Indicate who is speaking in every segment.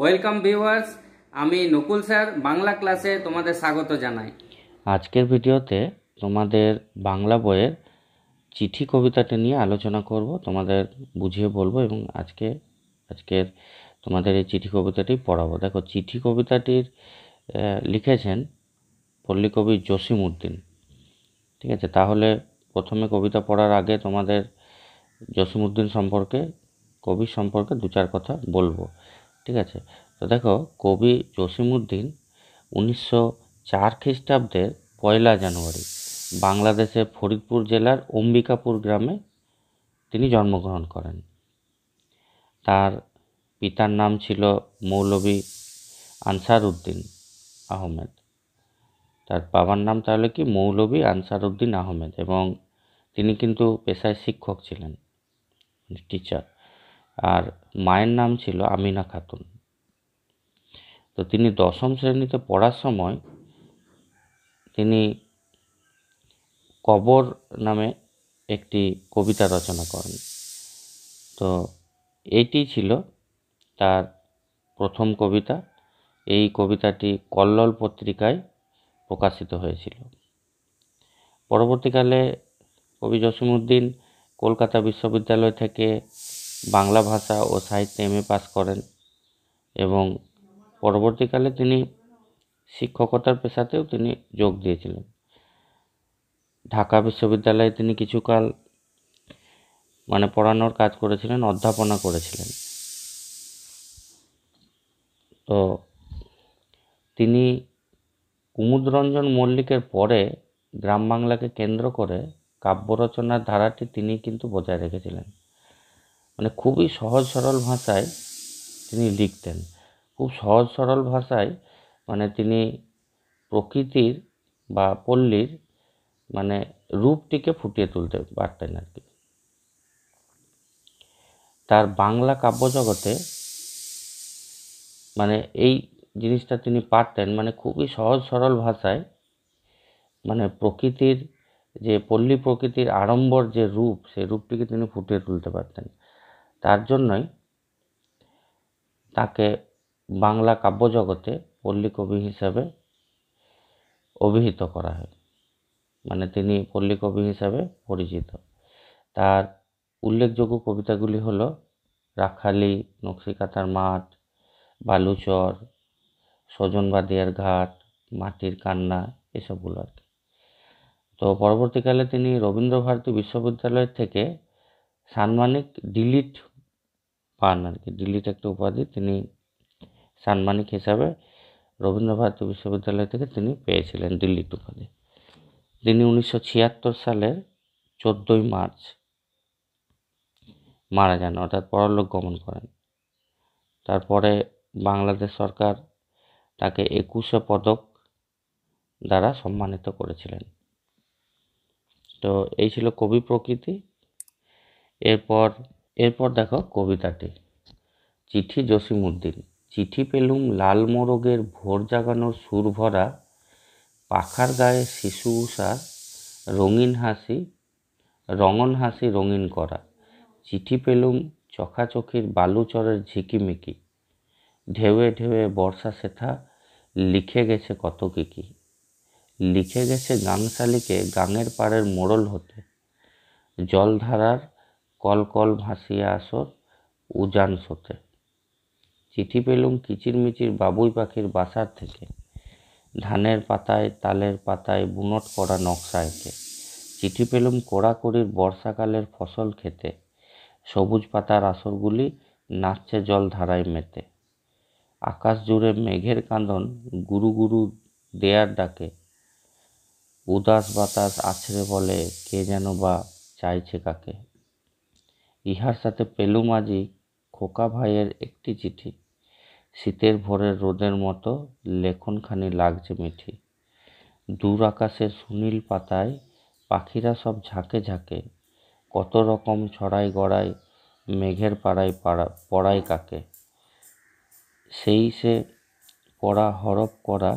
Speaker 1: welcome viewers আমি Nakul sir Bangla ক্লাসে তোমাদের স্বাগত জানাই আজকের ভিডিওতে তোমাদের বাংলা বইয়ের চিঠি কবিতাটা নিয়ে আলোচনা করব তোমাদের বুঝিয়ে বলবো এবং আজকে আজকের তোমাদের এই চিঠি কবিতাটি পড়াবো দেখো চিঠি কবিতাটির লিখেছেন পল্লীকবি জসিম উদ্দিন ঠিক আছে তাহলে প্রথমে কবিতা পড়ার আগে তোমাদের জসিম উদ্দিন সম্পর্কে কবি সম্পর্কে দু চার কথা বলবো ঠিক আছে তো দেখো কবি জসিমুদ্দিন উনিশশো চার খ্রিস্টাব্দের পয়লা জানুয়ারি বাংলাদেশের ফরিদপুর জেলার অম্বিকাপুর গ্রামে তিনি জন্মগ্রহণ করেন তার পিতার নাম ছিল মৌলভী আনসার উদ্দিন আহমেদ তার বাবার নাম তাহলে কি মৌলভী আনসার উদ্দিন আহমেদ এবং তিনি কিন্তু পেশায় শিক্ষক ছিলেন টিচার মানে আর মায়ের নাম ছিল আমিনা খাতুন তো তিনি দশম শ্রেণীতে পড়ার সময় তিনি কবর নামে একটি কবিতা রচনা করেন তো এটি ছিল তার প্রথম কবিতা এই কবিতাটি কল্লোল পত্রিকায় প্রকাশিত হয়েছিল পরবর্তীকালে কবি জসিমউদ্দিন কলকাতা বিশ্ববিদ্যালয় থেকে বাংলা ভাষা ও সাহিত্যে এম এ পাশ করেন এবং পরবর্তীকালে তিনি শিক্ষকতার পেশাতেও তিনি যোগ দিয়েছিলেন ঢাকা বিশ্ববিদ্যালয়ে তিনি কিছুকাল মানে পড়ানোর কাজ করেছিলেন অধ্যাপনা করেছিলেন তো তিনি কুমুদরঞ্জন মল্লিকের পরে গ্রাম বাংলাকে কেন্দ্র করে কাব্য রচনার ধারাটি তিনি কিন্তু বজায় রেখেছিলেন মানে খুবই সহজ সরল ভাষায় তিনি লিখতেন খুব সহজ সরল ভাষায় মানে তিনি প্রকৃতির বা পল্লীর মানে রূপটিকে ফুটিয়ে তুলতে পারতেন আর কি তার বাংলা কাব্যজগতে মানে এই জিনিসটা তিনি পারতেন মানে খুবই সহজ সরল ভাষায় মানে প্রকৃতির যে পল্লী প্রকৃতির আড়ম্বর যে রূপ সেই রূপটিকে তিনি ফুটিয়ে তুলতে পারতেন তার জন্যই তাকে বাংলা কাব্যজগতে পল্লীকবি হিসাবে অভিহিত করা হয় মানে তিনি পল্লীকবি হিসাবে পরিচিত তার উল্লেখযোগ্য কবিতাগুলি হল রাখালি নকশিকাঁথার মাঠ বালুচর স্বজনবাদিয়ার ঘাট মাটির কান্না এসবগুলো আর কি তো পরবর্তীকালে তিনি রবীন্দ্রভারতী বিশ্ববিদ্যালয় থেকে সাম্মানিক ডিলিট পান আর কি ডিলিট একটা উপাধি তিনি সাম্মানিক হিসাবে রবীন্দ্রভারতী বিশ্ববিদ্যালয় থেকে তিনি পেয়েছিলেন ডিলিট উপাধি তিনি উনিশশো ছিয়াত্তর সালের চোদ্দোই মার্চ মারা যান অর্থাৎ পরলোক গমন করেন তারপরে বাংলাদেশ সরকার তাকে একুশে পদক দ্বারা সম্মানিত করেছিলেন তো এই ছিল কবি প্রকৃতি এরপর এরপর দেখো কবিতাটি চিঠি জসিমুদ্দিন চিঠি পেলুম লাল মোরগের ভোর জাগানোর সুর ভরা পাখার গায়ে শিশু উষা রঙিন হাসি রঙন হাসি রঙিন করা চিঠি পেলুম চখাচখির বালুচরের ঝিকিমিকি ঢেউয়ে ঢেউয়ে বর্ষা সেথা লিখে গেছে কত কি কি লিখে গেছে গাংশালিকে গাঙের পাড়ের মোড়ল হতে জলধারার কলকল ভাসিয়া আসর উজান সোতে চিঠি পেলুম কিচিরমিচির বাবুই পাখির বাসার থেকে ধানের পাতায় তালের পাতায় বুনট করা নকশা এঁকে চিঠি পেলুম কোড়াকড়ির বর্ষাকালের ফসল খেতে সবুজ পাতার আসরগুলি নাচছে জল ধারায় মেতে আকাশ জুড়ে মেঘের কাঁদন গুরু গুরু দেয়ার ডাকে উদাস বাতাস আছড়ে বলে কে যেন বা চাইছে কাকে ইহার সাথে পেলুম আজি খোকা ভাইয়ের একটি চিঠি শীতের ভোরের রোদের মতো লেখনখানি লাগছে মিঠি দূর আকাশের সুনীল পাতায় পাখিরা সব ঝাঁকে ঝাঁকে কত রকম ছড়াই গড়াই মেঘের পাড়ায় পাড়া পড়ায় কাকে সেই সে পড়া হরপ করা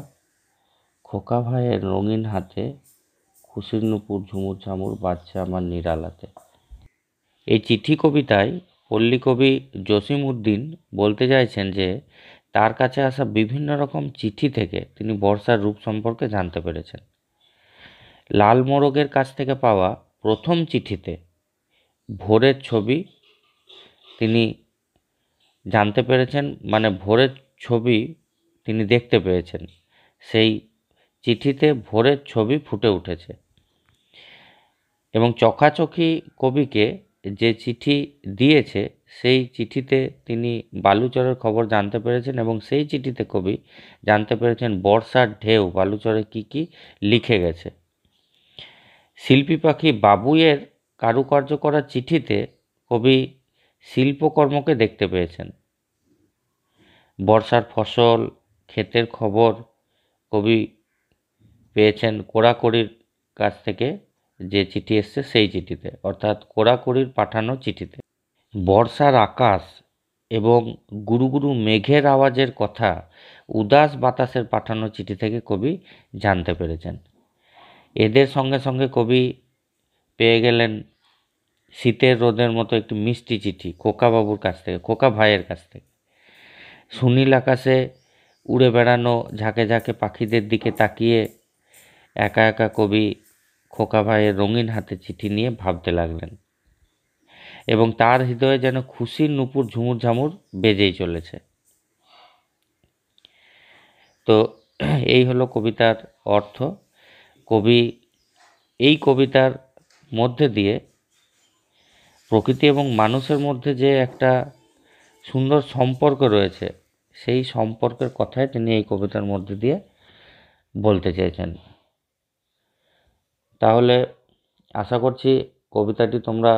Speaker 1: খোকা ভাইয়ের রঙিন হাতে খুশির নুপুর ঝুমুর ঝামুর বাজছে আমার নিরালাতে এই চিঠি কবিতায় পল্লীকবি জসিম উদ্দিন বলতে চাইছেন যে তার কাছে আসা বিভিন্ন রকম চিঠি থেকে তিনি বর্ষার রূপ সম্পর্কে জানতে পেরেছেন লাল মোরগের কাছ থেকে পাওয়া প্রথম চিঠিতে ভোরের ছবি তিনি জানতে পেরেছেন মানে ভোরের ছবি তিনি দেখতে পেয়েছেন সেই চিঠিতে ভোরের ছবি ফুটে উঠেছে এবং চখাচখি কবিকে যে চিঠি দিয়েছে সেই চিঠিতে তিনি বালুচরের খবর জানতে পেরেছেন এবং সেই চিঠিতে কবি জানতে পেরেছেন বর্ষার ঢেউ বালুচরে কি কি লিখে গেছে শিল্পী পাখি বাবুয়ের কারুকার্য করা চিঠিতে কবি শিল্পকর্মকে দেখতে পেয়েছেন বর্ষার ফসল ক্ষেতের খবর কবি পেয়েছেন কোড়াকড়ির কাছ থেকে যে চিঠি এসছে সেই চিঠিতে অর্থাৎ কোড়াকড়ির পাঠানো চিঠিতে বর্ষার আকাশ এবং গুরুগুরু মেঘের আওয়াজের কথা উদাস বাতাসের পাঠানো চিঠি থেকে কবি জানতে পেরেছেন এদের সঙ্গে সঙ্গে কবি পেয়ে গেলেন শীতের রোদের মতো একটি মিষ্টি চিঠি খোকাবাবুর কাছ থেকে খোকা ভাইয়ের কাছ থেকে সুনীল আকাশে উড়ে বেড়ানো ঝাঁকে ঝাঁকে পাখিদের দিকে তাকিয়ে একা একা কবি খোকা ভাইয়ের রঙিন হাতে চিঠি নিয়ে ভাবতে লাগলেন এবং তার হৃদয়ে যেন খুশির নুপুর ঝুমুর ঝামুর বেজেই চলেছে তো এই হলো কবিতার অর্থ কবি এই কবিতার মধ্যে দিয়ে প্রকৃতি এবং মানুষের মধ্যে যে একটা সুন্দর সম্পর্ক রয়েছে সেই সম্পর্কের কথাই তিনি এই কবিতার মধ্যে দিয়ে বলতে চেয়েছেন তাহলে আশা করছি কবিতাটি তোমরা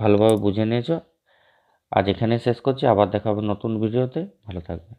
Speaker 1: ভালোভাবে বুঝে নিয়েছো আজ এখানে শেষ করছি আবার দেখাবো নতুন ভিডিওতে ভালো থাকবে